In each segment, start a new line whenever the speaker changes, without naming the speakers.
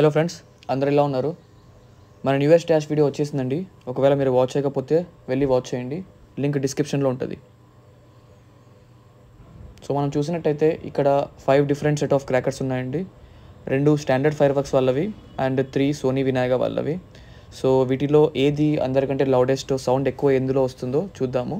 hello friends అందరు ఎలా ఉన్నారు మన న్యూయర్స్ డాష్ వీడియో వచ్చేసిందండి ఒకవేళ మీరు వాచ్ చేయకపోతే వెళ్ళి వాచ్ చేయండి లింక్ డిస్క్రిప్షన్లో ఉంటుంది సో మనం చూసినట్టయితే ఇక్కడ five different set of crackers ఉన్నాయండి రెండు స్టాండర్డ్ ఫైర్ వర్క్స్ వాళ్ళవి అండ్ త్రీ సోనీ వినాయక వాళ్ళవి సో వీటిలో ఏది అందరికంటే
లౌడెస్ట్ సౌండ్ ఎక్కువ ఎందులో వస్తుందో చూద్దాము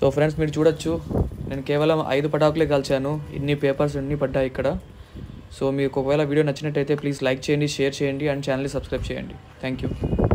సో ఫ్రెండ్స్ మీరు చూడొచ్చు నేను కేవలం ఐదు పటాకులే కలిచాను ఇన్ని పేపర్స్ అన్నీ పడ్డాయి ఇక్కడ సో మీకు ఒకవేళ వీడియో నచ్చినట్టయితే ప్లీజ్ లైక్ చేయండి షేర్ చేయండి అండ్ ఛానల్ని సబ్స్క్రైబ్ చేయండి థ్యాంక్ యూ